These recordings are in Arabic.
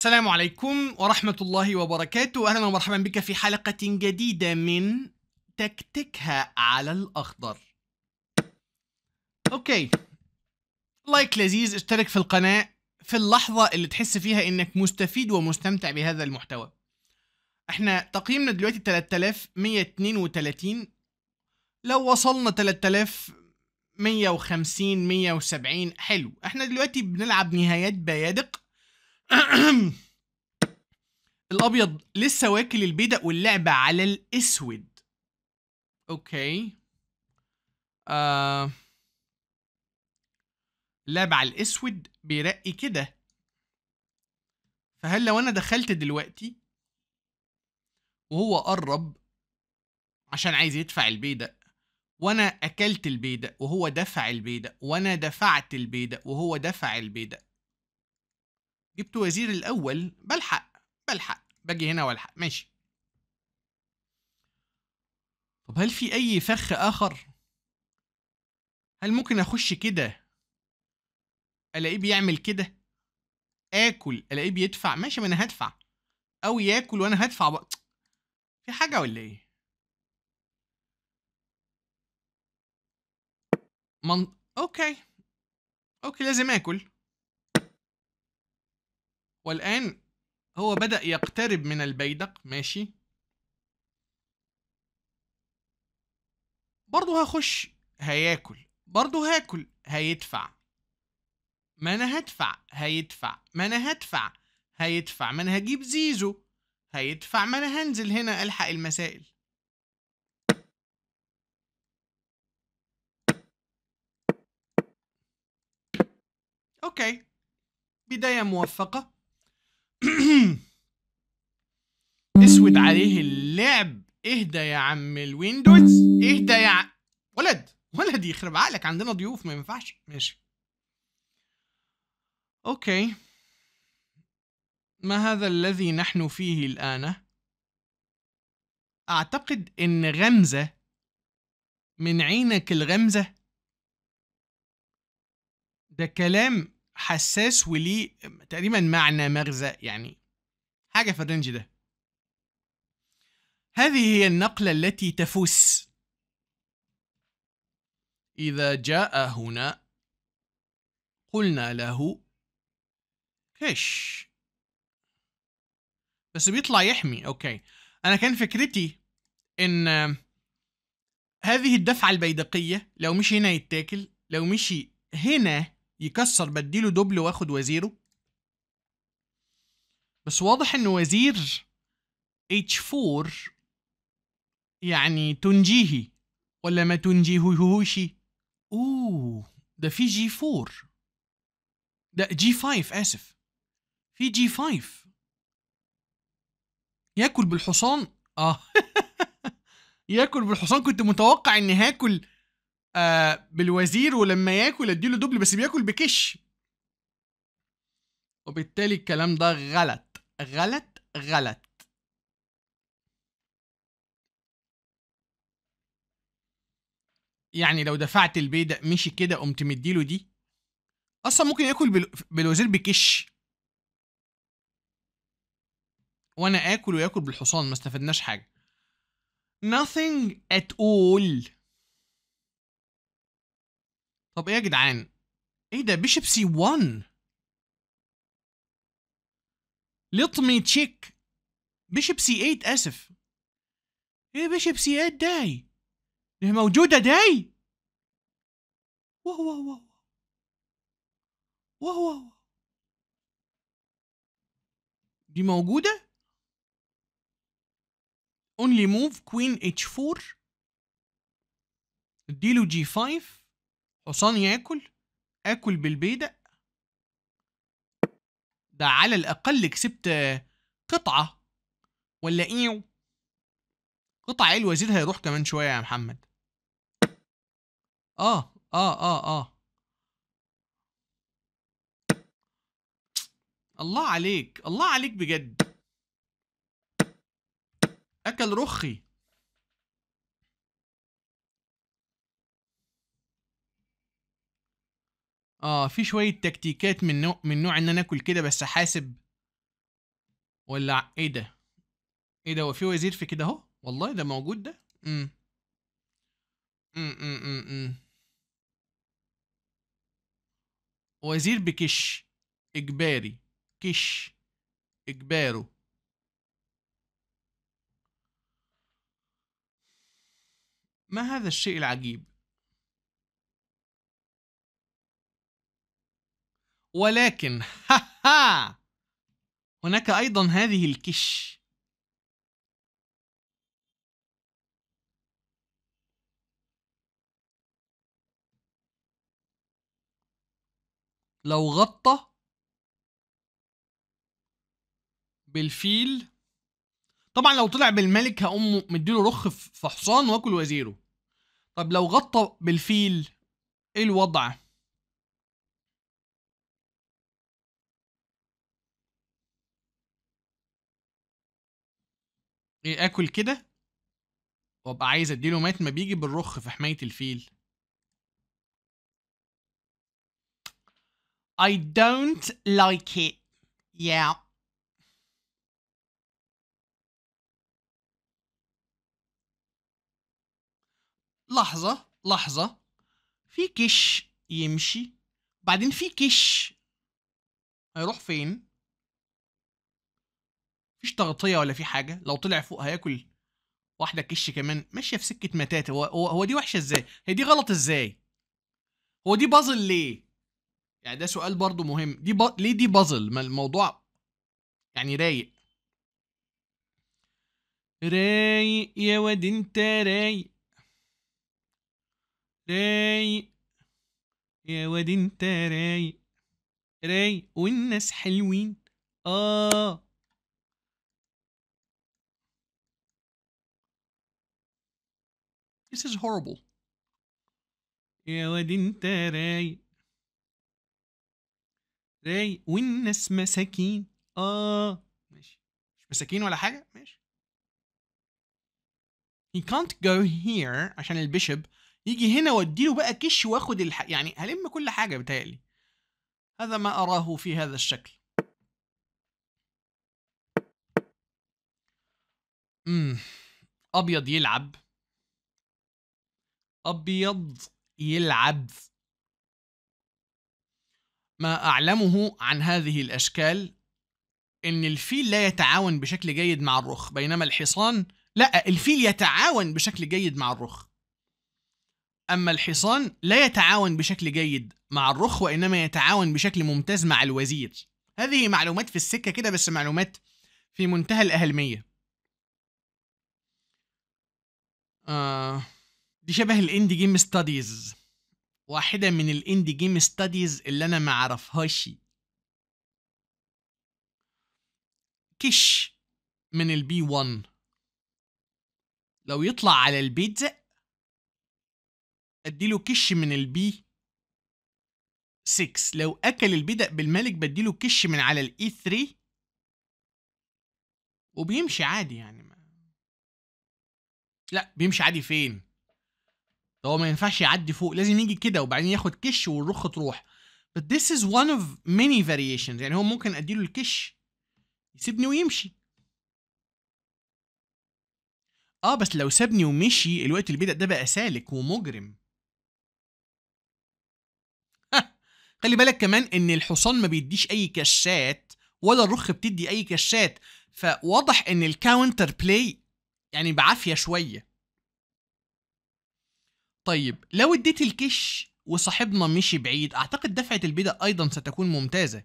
السلام عليكم ورحمة الله وبركاته أهلا ومرحبا بك في حلقة جديدة من تكتكها على الأخضر أوكي لايك لذيذ اشترك في القناة في اللحظة اللي تحس فيها إنك مستفيد ومستمتع بهذا المحتوى احنا تقييمنا دلوقتي 3132 لو وصلنا 3150 170 حلو احنا دلوقتي بنلعب نهايات بيادق الابيض لسه واكل البيدق واللعب على الاسود اوكي آه. لعبة على الاسود بيرقي كده فهل لو انا دخلت دلوقتي وهو قرب عشان عايز يدفع البيدق وانا اكلت البيدق وهو دفع البيدق وانا دفعت البيدق وهو دفع البيدق جبت وزير الأول بلحق بلحق باجي هنا والحق ماشي طب هل في أي فخ آخر؟ هل ممكن أخش كده ألاقيه بيعمل كده؟ آكل ألاقيه بيدفع ماشي ما أنا هدفع أو ياكل وأنا هدفع بقى في حاجة ولا إيه؟ من... أوكي أوكي لازم آكل والآن هو بدأ يقترب من البيدق ماشي برضو هخش هياكل برضو هاكل هيدفع ما انا هدفع هيدفع ما انا هدفع هيدفع ما انا هجيب زيزو هيدفع ما انا هنزل هنا الحق المسائل اوكي بداية موفقة اسود عليه اللعب اهدى يا عم الويندوز اهدى يا ع... ولد ولد يخرب عقلك عندنا ضيوف ما ينفعش ماشي اوكي ما هذا الذي نحن فيه الان اعتقد ان غمزه من عينك الغمزه ده كلام حساس وليه تقريبا معنى مغزى يعني حاجة في الرينج ده هذه هي النقلة التي تفوس إذا جاء هنا قلنا له كش بس بيطلع يحمي أوكي أنا كان فكرتي إن هذه الدفعة البيدقية لو مشي هنا يتاكل لو مشي هنا يكسر بديله دبل واخد وزيره بس واضح ان وزير H4 يعني تنجيه ولا ما تنجيهوش اوه ده في جي 4 ده جي 5 اسف في جي 5 ياكل بالحصان اه ياكل بالحصان كنت متوقع اني هاكل آه، بالوزير ولما ياكل اديله دبل بس بياكل بكش وبالتالي الكلام ده غلط غلط غلط يعني لو دفعت البيدق مشي كده قمت مديله دي اصلا ممكن ياكل بالوزير بكش وانا اكل وياكل بالحصان ما استفدناش حاجه nothing at all طب ايه يا جدعان ايه ده بيشب سي 1 ليت مي تشيك بيشب سي 8 اسف ايه بيشب سي 8 داي دي إيه موجودة داي واو واو واو واو واو دي موجودة اونلي موف كوين h4 اديله g5 حصان ياكل اكل بالبيدق ده على الاقل كسبت قطعه ولا ايه قطعه ايه الوزير هيروح كمان شويه يا محمد اه اه اه اه الله عليك الله عليك بجد اكل رخي اه في شويه تكتيكات من نوع من نوع ان انا اكل كده بس حاسب ولا ايه ده ايه ده هو في وزير في كده اهو والله ده موجود ده امم امم وزير بكش اجباري كش اجباره ما هذا الشيء العجيب ولكن ها هناك أيضا هذه الكش لو غطى بالفيل طبعا لو طلع بالملك هقوم مديله رخ في حصان واكل وزيره طب لو غطى بالفيل ايه الوضع ايه اكل كده وابقى عايز اديله مات ما بيجي بالرخ في حمايه الفيل I don't like it yeah لحظة لحظة في كش يمشي بعدين في كش هيروح فين مفيش تغطيه ولا في حاجه لو طلع فوق هياكل واحده كش كمان ماشيه في سكه متاتة هو هو دي وحشه ازاي هي دي غلط ازاي هو دي بازل ليه يعني ده سؤال برضو مهم دي ب... ليه دي بازل ما الموضوع يعني رايق رايق يا واد انت رايق رايق يا واد انت رايق رايق والناس حلوين اه This is horrible. يا واد انت رايق رايق والناس مساكين اه ماشي مش مساكين ولا حاجه ماشي he can't go here عشان البيشب يجي هنا واديله بقى كش واخد الح... يعني هلم كل حاجه بتالي هذا ما اراه في هذا الشكل امم ابيض يلعب أبيض يلعب ما أعلمه عن هذه الأشكال إن الفيل لا يتعاون بشكل جيد مع الرخ بينما الحصان لا الفيل يتعاون بشكل جيد مع الرخ أما الحصان لا يتعاون بشكل جيد مع الرخ وإنما يتعاون بشكل ممتاز مع الوزير هذه معلومات في السكة كده بس معلومات في منتهى الأهمية آه دي شبه الاند جيم ستاديز واحدة من الاند جيم ستاديز اللي انا ما عرفهاش كش من البي 1 لو يطلع على البيتزا اديله كش من البي 6 لو اكل البدأ بالملك بديله كش من على الاي 3 e وبيمشي عادي يعني ما. لا بيمشي عادي فين هو ما ينفعش يعدي فوق لازم يجي كده وبعدين ياخد كش والرخ تروح but this is one of many variations يعني هو ممكن اديله الكش يسيبني ويمشي اه بس لو سابني ومشي الوقت البدع ده بقى سالك ومجرم خلي بالك كمان ان الحصان ما بيديش اي كشات ولا الرخ بتدي اي كشات فواضح ان الكاونتر بلاي يعني بعافيه شويه طيب لو اديت الكش وصاحبنا مشي بعيد اعتقد دفعة البيضة ايضا ستكون ممتازة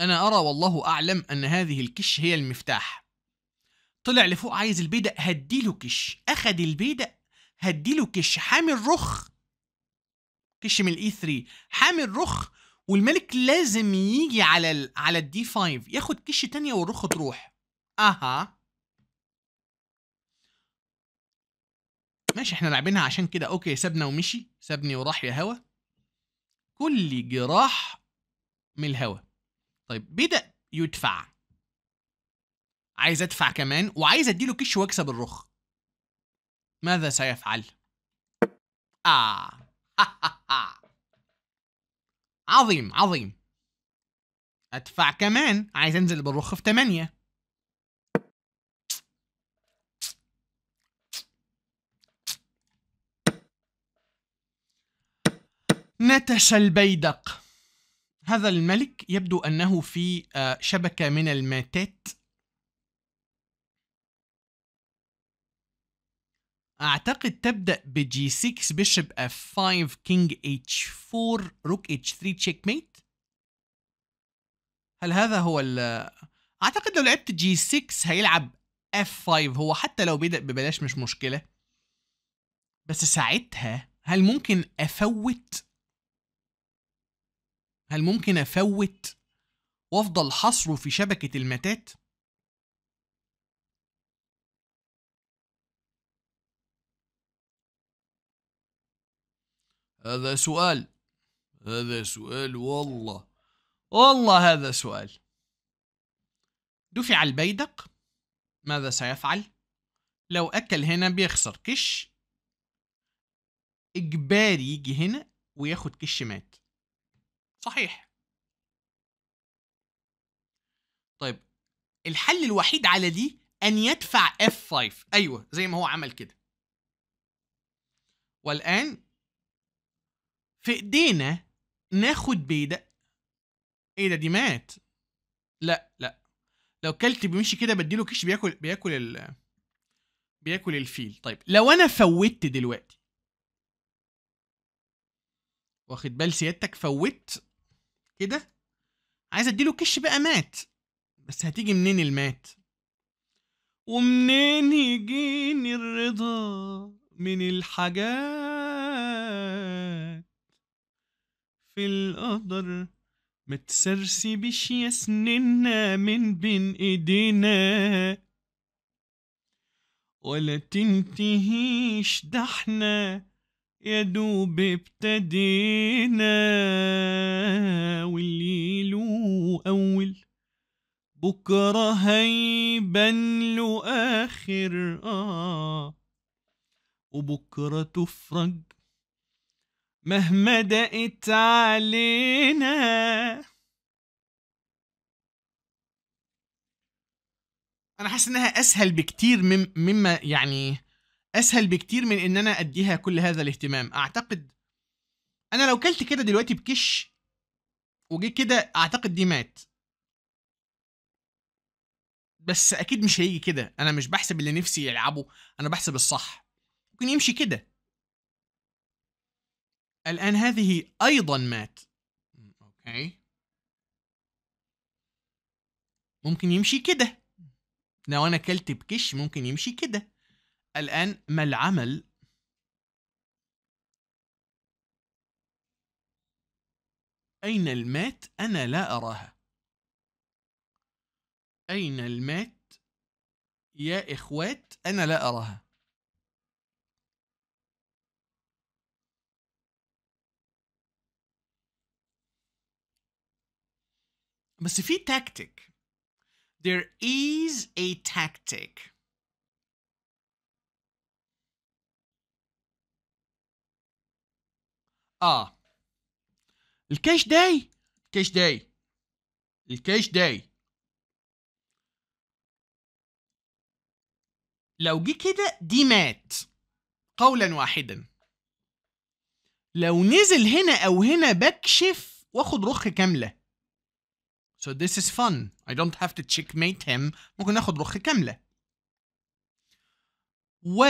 انا ارى والله اعلم ان هذه الكش هي المفتاح طلع لفوق عايز البيدق هديله كش اخد البيدق هديله كش حامي الرخ كش من الاي 3 حامي الرخ والملك لازم يجي على الـ على الدي 5 ياخد كش تانية والرخ تروح اها ماشي احنا لاعبينها عشان كده اوكي سابنا ومشي سابني وراح يا هوا كل جراح من الهوا طيب بدا يدفع عايز ادفع كمان وعايز اديله كش واكسب الرخ ماذا سيفعل اه عظيم عظيم ادفع كمان عايز انزل بالرخ في 8 نتش البيدق هذا الملك يبدو أنه في آه، شبكة من الماتات أعتقد تبدأ بجي 6 بيشب F5 كينج H4 روك H3 تشيك ميت هل هذا هو ال أعتقد لو لعبت g 6 هيلعب F5 هو حتى لو بدأ ببلاش مش مشكلة بس ساعتها هل ممكن أفوت هل ممكن افوت وافضل حصره في شبكه المتات هذا سؤال هذا سؤال والله والله هذا سؤال دفع البيدق ماذا سيفعل لو اكل هنا بيخسر كش اجباري يجي هنا وياخد كش مات صحيح طيب الحل الوحيد على دي ان يدفع F5 ايوه زي ما هو عمل كده والان في ايدينا ناخد بيدق ايه ده دي مات لا لا لو كلت بيمشي كده بديله كش بياكل بياكل ال بياكل الفيل طيب لو انا فوتت دلوقتي واخد بال سيادتك فوت كده عايز اديله كش بقى مات بس هتيجي منين المات ومنين يجيني الرضا من الحاجات في القدر ما تسرسبش يا سننا من بين ايدينا ولا تنتهيش ده احنا يا دوب ابتدينا واللي له أول بكرة هيبان له آخر آه وبكرة تفرج مهما دقت علينا أنا حاسس إنها أسهل بكتير مم مما يعني اسهل بكتير من ان انا اديها كل هذا الاهتمام اعتقد انا لو كلت كده دلوقتي بكش وجه كده اعتقد دي مات بس اكيد مش هيجي كده انا مش بحسب اللي نفسي يلعبه انا بحسب الصح ممكن يمشي كده الان هذه ايضا مات اوكي ممكن يمشي كده لو انا كلت بكش ممكن يمشي كده الآن ما العمل أين المات أنا لا أراها أين المات يا إخوات أنا لا أراها بس في تاكتيك there is a tactic اه الكاش داي الكاش داي الكاش داي لو جه كده دي مات قولا واحدا لو نزل هنا او هنا بكشف واخد رخ كامله So this is fun. I don't have to checkmate him. ممكن اخد رخ كاملة. و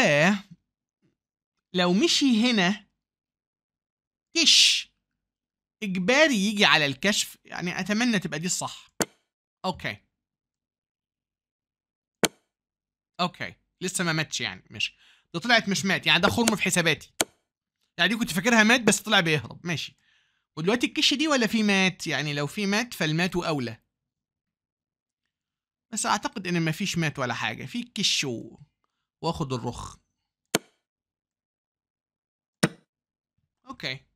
لو مشي هنا كش اجباري يجي على الكشف يعني اتمنى تبقى دي الصح اوكي اوكي لسه ما ماتش يعني ماشي ده طلعت مش مات يعني ده خرم في حساباتي يعني دي كنت فاكرها مات بس طلع بيهرب ماشي ودلوقتي الكش دي ولا في مات يعني لو في مات فالمات اولى بس اعتقد ان مفيش مات ولا حاجه في كش واخد الرخ اوكي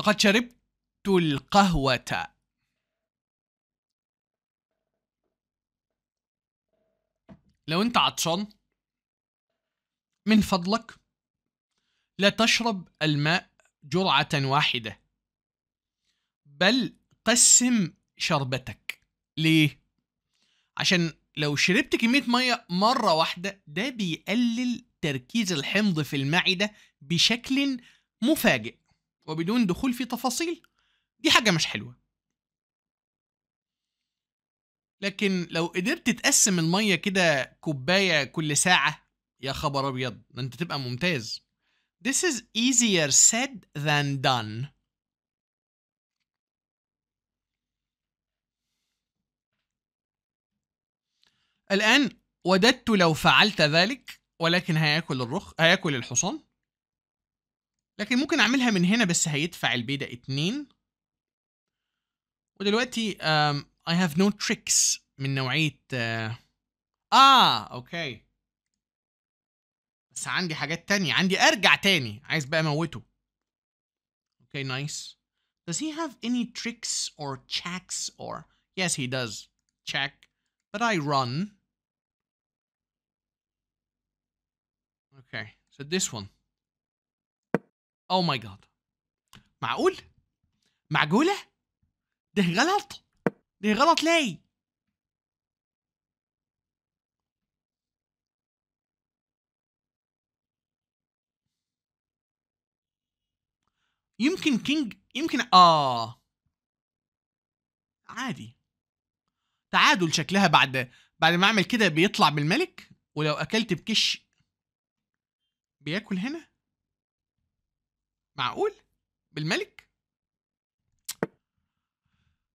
لقد شربت القهوة لو انت عطشان من فضلك لا تشرب الماء جرعة واحدة بل قسم شربتك ليه؟ عشان لو شربت كمية مية مرة واحدة ده بيقلل تركيز الحمض في المعدة بشكل مفاجئ وبدون دخول في تفاصيل دي حاجة مش حلوة لكن لو قدرت تقسم المية كده كوباية كل ساعة يا خبر أبيض ده أنت تبقى ممتاز This is easier said than done الآن وددت لو فعلت ذلك ولكن هياكل الرخ هياكل الحصان لكن ممكن اعملها من هنا بس هيدفع البيدا اتنين ودلوقتي um, I have no tricks من نوعية uh... اه اوكي بس عندي حاجات تانية عندي ارجع تاني عايز بقى اموته اوكي نايس Does he have any tricks or checks or yes he does check but I run okay so this one او ماي جاد معقول معجوله ده غلط ده غلط ليه يمكن كينج يمكن اه عادي تعادل شكلها بعد بعد ما اعمل كده بيطلع بالملك ولو اكلت بكش بياكل هنا معقول بالملك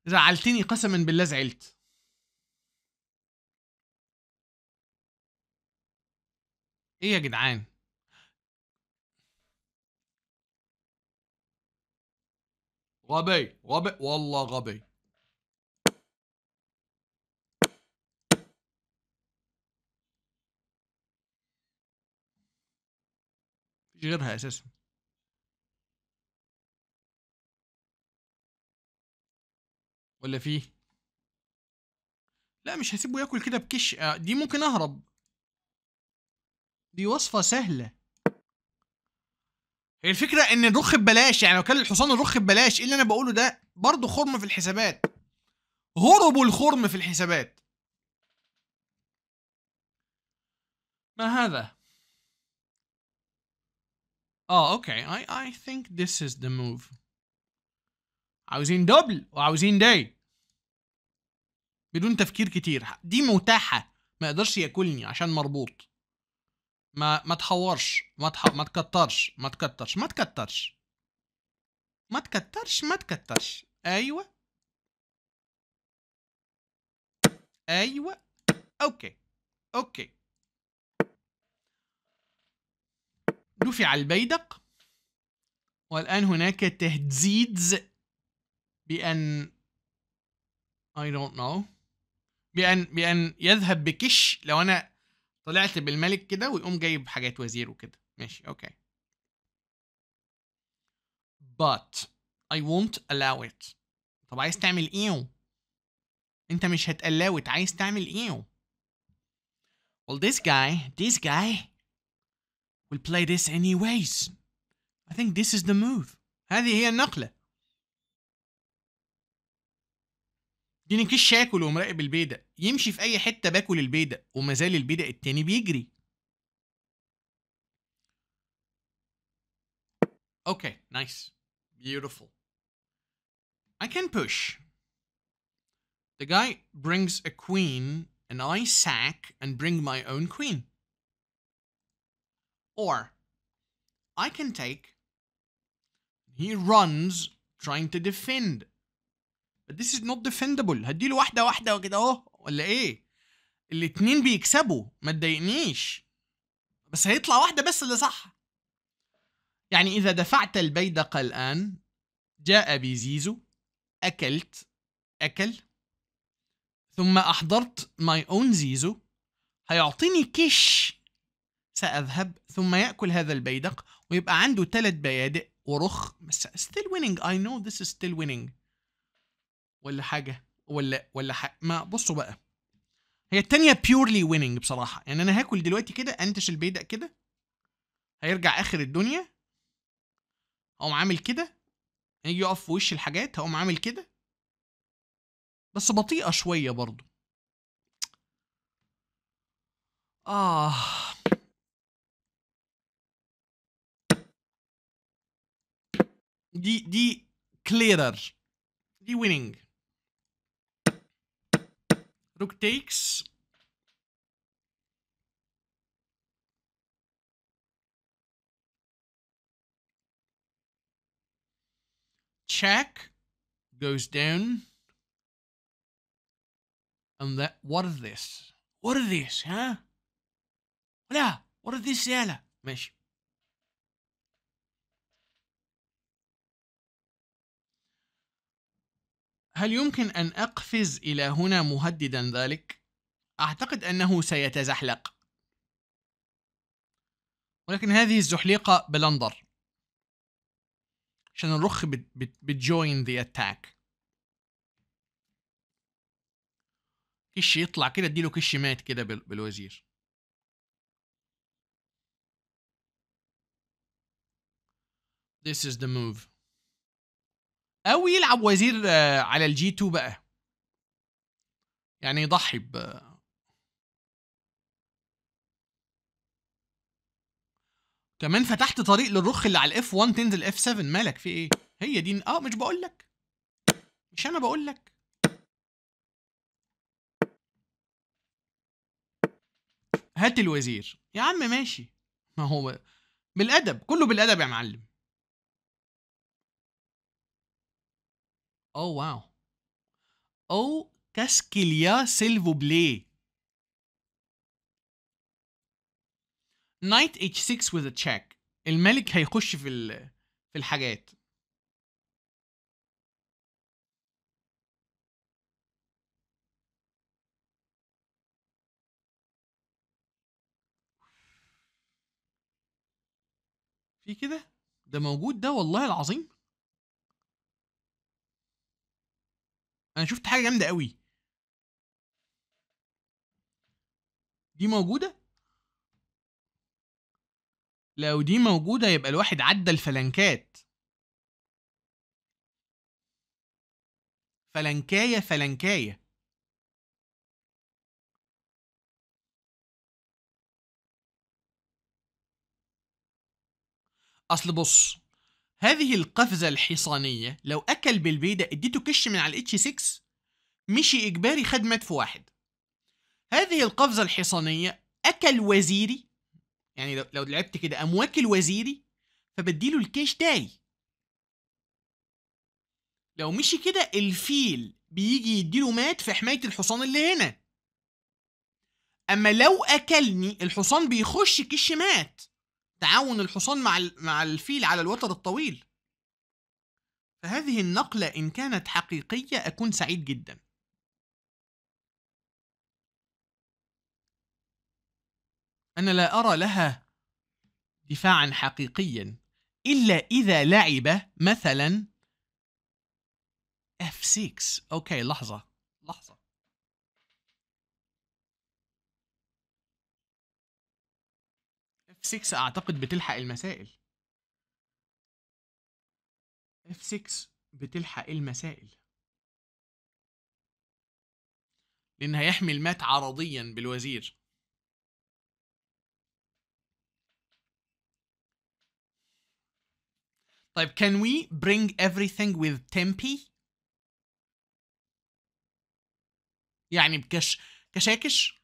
زعلتني قسما بالله زعلت ايه يا جدعان غبي غبي والله غبي مفيش غيرها اساسا ولا فيه لا مش هسيبه ياكل كده بكش آه، دي ممكن اهرب دي وصفه سهله هي الفكره ان الرخ ببلاش يعني لو كان الحصان الرخ ببلاش ايه اللي انا بقوله ده برضه خرم في الحسابات هربوا الخرم في الحسابات ما هذا اه اوكي اي اي ثينك ذس از ذا موف عاوزين دبل وعاوزين داي بدون تفكير كتير دي متاحه ما يقدرش ياكلني عشان مربوط ما ما تحورش ما تح... ما تكترش ما تكترش ما تكترش ما تكترش ما تكترش ايوه ايوه اوكي اوكي دفع البيدق والان هناك تهديد بان I don't know بأن بأن يذهب بكش لو أنا طلعت بالملك كده ويقوم جايب حاجات وزير وكده ماشي أوكي but I won't allow it طب عايز تعمل إيه؟ أنت مش هتقلاوت عايز تعمل إيه؟ Well this guy this guy will play this anyways I think this is the move هذه هي النقلة دي نكيش شاكل ومراقب البيدة يمشي في اي حته باكل البيدة ومازال البيدة التاني بيجري Okay, nice. Beautiful. I can push. The guy brings a queen, and I sack and bring my own queen. Or, I can take. He runs, trying to defend. this is not defendable هديله واحده واحده كده اهو ولا ايه الاتنين بيكسبوا ما تضايقنيش بس هيطلع واحده بس اللي صح يعني اذا دفعت البيدق الان جاء بزيزو اكلت اكل ثم احضرت ماي اون زيزو هيعطيني كش ساذهب ثم ياكل هذا البيدق ويبقى عنده ثلاث بيادق ورخ بس still winning I know this is still winning ولا حاجه ولا ولا حاجة. ما بصوا بقى هي التانية بيورلي ويننج بصراحة يعني أنا هاكل دلوقتي كده أنتش البيدق كده هيرجع آخر الدنيا هقوم عامل كده هيجي يقف في وش الحاجات هقوم عامل كده بس بطيئة شوية برضو آه دي دي كليرر دي ويننج Rook takes. Check goes down. And that what is this? What is this, huh? Hola, what is this, Ella? ماشي هل يمكن أن أقفز إلى هنا مهددا ذلك؟ أعتقد أنه سيتزحلق ولكن هذه الزحليقة بلندر عشان الرخ بتجوين ذا اتاك كش يطلع كده اديله كش مات كده بالوزير This is the move او يلعب وزير آه، على الجي 2 بقى يعني يضحي ب كمان فتحت طريق للرخ اللي على الاف 1 تنزل اف 7 مالك في ايه هي دي اه مش بقول لك مش انا بقول لك هات الوزير يا عم ماشي ما هو بالادب كله بالادب يا معلم Oh, wow. Oh, qu'est-ce qu'il y a, s'il vous plaît? Knight h6 with a check. الملك هيخش في ال... في الحاجات. في كده؟ ده موجود ده والله العظيم؟ انا شفت حاجه جامده قوي دي موجوده لو دي موجوده يبقى الواحد عدى الفلنكات فلنكايه فلنكايه اصل بص هذه القفزة الحصانية لو أكل بالبيدة اديته كش من على الاتش 6 مشي إجباري خد مات في واحد هذه القفزة الحصانية أكل وزيري يعني لو لعبت كده قام واكل وزيري فبديله الكيش تاني لو مشي كده الفيل بيجي يديله مات في حماية الحصان اللي هنا أما لو أكلني الحصان بيخش كش مات تعاون الحصان مع مع الفيل على الوتر الطويل فهذه النقلة إن كانت حقيقية أكون سعيد جدا أنا لا أرى لها دفاعا حقيقيا إلا إذا لعب مثلا F6 أوكي لحظة لحظة 6 اعتقد بتلحق المسائل F6 بتلحق المسائل لان هيحمي المات عرضيا بالوزير طيب can we bring everything with tempi يعني بكش كشاكش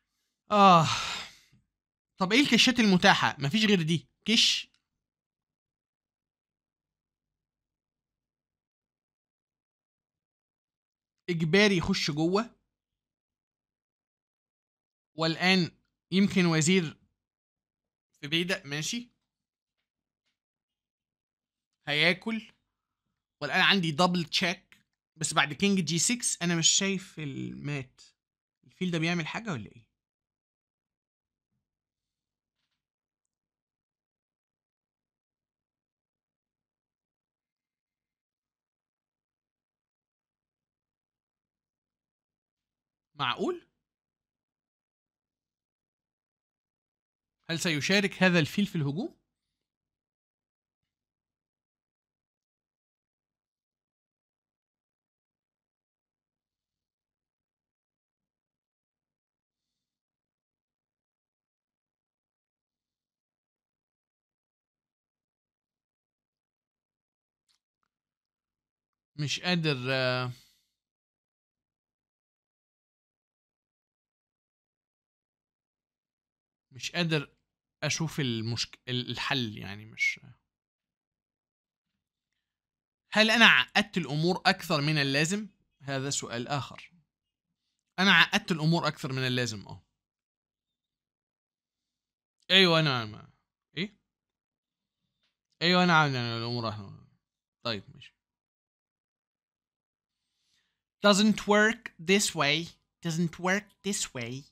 اه طب ايه الكشات المتاحه مفيش غير دي كش اجباري يخش جوه والان يمكن وزير في بيدا ماشي هياكل والان عندي دبل تشيك بس بعد كينج جي 6 انا مش شايف المات الفيل ده بيعمل حاجه ولا ايه معقول هل سيشارك هذا الفيل في الهجوم مش قادر آه مش قادر اشوف المشك... الحل يعني مش هل انا عقدت الامور اكثر من اللازم هذا سؤال اخر انا عقدت الامور اكثر من اللازم اه ايوه انا نعم. ما. ايه ايوه انا نعم، عامل نعم، الامور أحنا. طيب ماشي doesn't work this way doesn't work this way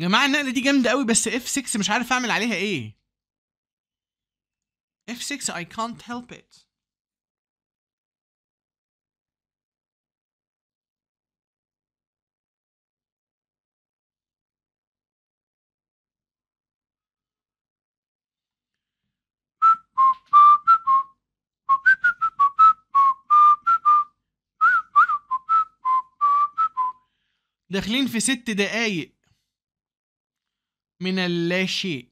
يا جماعه النقله دي جامده قوي بس اف 6 مش عارف اعمل عليها ايه اف 6 اي كانت هيلب ات داخلين في ست دقايق من اللاشيء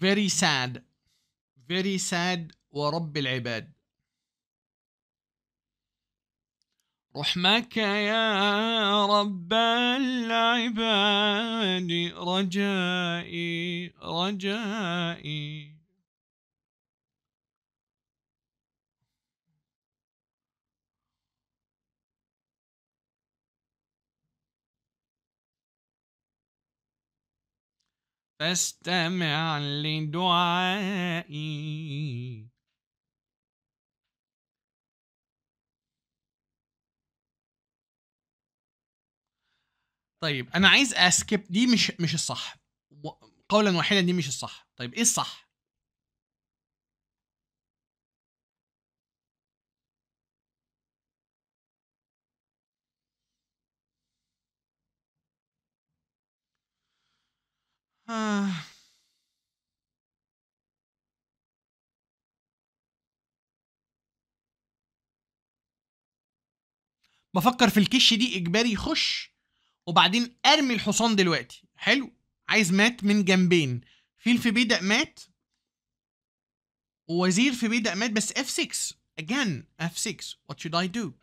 very sad very sad ورب العباد رحمك يا رب العباد رجائي رجائي فاستمع لدعائي طيب انا عايز اسكيب دي مش مش الصح قولا واحدا دي مش الصح طيب ايه الصح آه. بفكر في الكش دي اجباري يخش وبعدين ارمي الحصان دلوقتي حلو عايز مات من جنبين فيل في بيدق مات ووزير في بيدق مات بس اف 6 again f6 what should i do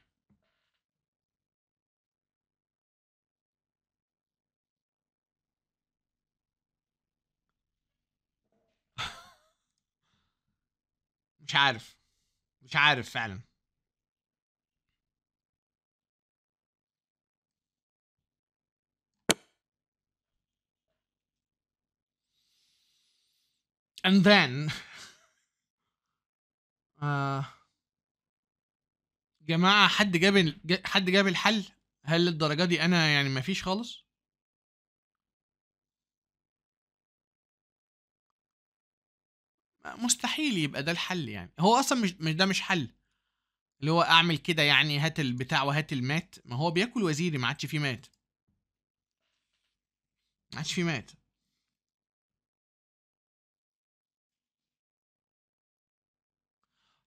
مش عارف مش عارف فعلا and then uh, جماعة حد جاب حد جاب الحل هل للدرجة دي أنا يعني مفيش خالص مستحيل يبقى ده الحل يعني هو اصلا مش ده مش حل اللي هو اعمل كده يعني هات البتاع وهات المات ما هو بياكل وزيري ما عادش فيه مات ما عادش فيه مات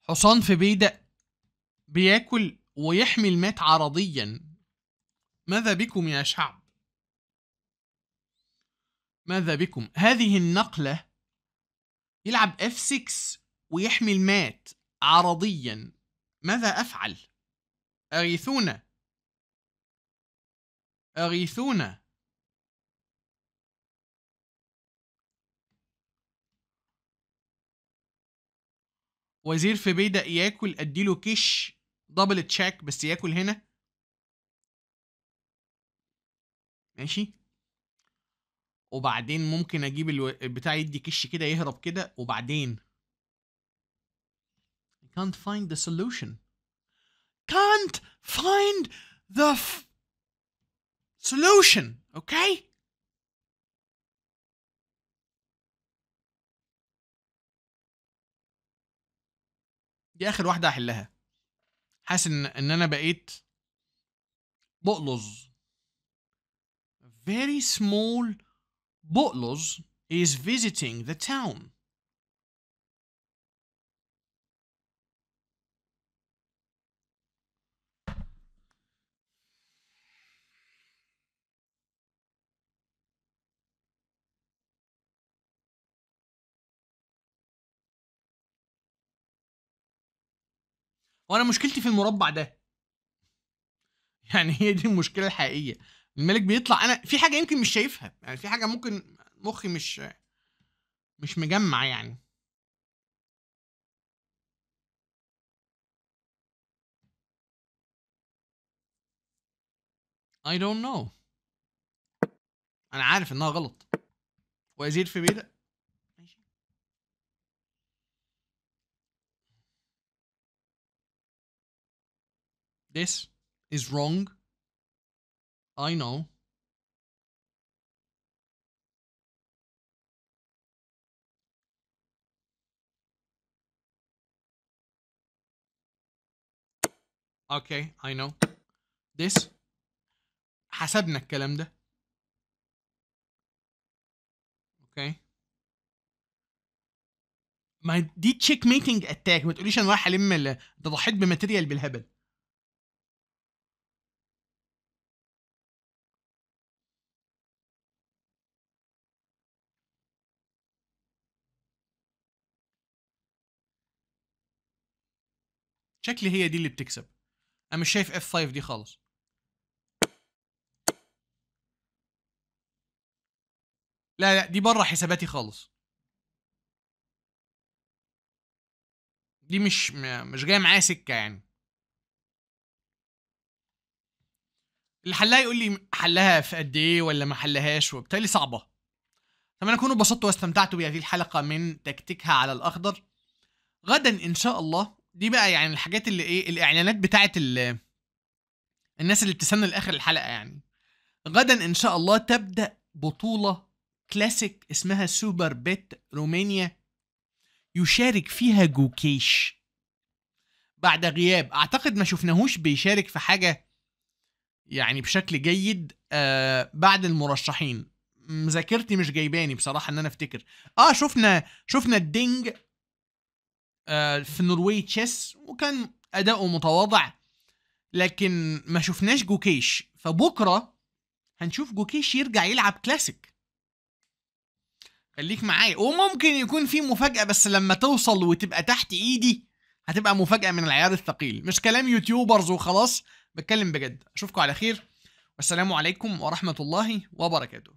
حصان في بيدق بياكل ويحمي المات عرضيا ماذا بكم يا شعب ماذا بكم هذه النقلة يلعب اف 6 ويحمي المات عرضيا ماذا أفعل؟ أغيثونا أغيثونا وزير في بيدا ياكل اديله كش دبل تشاك بس ياكل هنا ماشي وبعدين ممكن اجيب البتاع يدي كش كده يهرب كده وبعدين I can't find the solution can't find the solution okay دي اخر واحده هحلها حاسس ان ان انا بقيت بقلظ very small Butlos is visiting the town. وانا مشكلتي في المربع ده يعني هي دي المشكله الحقيقيه الملك بيطلع انا في حاجه يمكن مش شايفها يعني في حاجه ممكن مخي مش مش مجمع يعني I don't know انا عارف انها غلط وازيد في بيدك This is wrong. I know. اوكي اي نو ذس حسبنا الكلام ده اوكي ما دي تشيك ميتنج اتاك ما تقوليش انا رايح الم ده ضحيت بماتيريال بالهبل شكلي هي دي اللي بتكسب انا مش شايف اف 5 دي خالص لا لا دي بره حساباتي خالص دي مش مش جايه معايا سكه يعني اللي حلها يقول لي حلها في قد ايه ولا ما حلهاش وبالتالي صعبه اتمنى اكون اتبسطت واستمتعت بهذه الحلقه من تكتيكها على الاخضر غدا ان شاء الله دي بقى يعني الحاجات اللي ايه الاعلانات بتاعه الناس اللي بتستنى لاخر الحلقه يعني غدا ان شاء الله تبدا بطوله كلاسيك اسمها سوبر بيت رومانيا يشارك فيها جوكيش بعد غياب اعتقد ما شفناهوش بيشارك في حاجه يعني بشكل جيد آه بعد المرشحين مذاكرتي مش جايباني بصراحه ان انا افتكر اه شفنا شفنا الدينج آه، في نرويج تشيس وكان اداؤه متواضع لكن ما شفناش جوكيش فبكره هنشوف جوكيش يرجع يلعب كلاسيك خليك معايا وممكن يكون في مفاجاه بس لما توصل وتبقى تحت ايدي هتبقى مفاجاه من العيار الثقيل مش كلام يوتيوبرز وخلاص بتكلم بجد اشوفكم على خير والسلام عليكم ورحمه الله وبركاته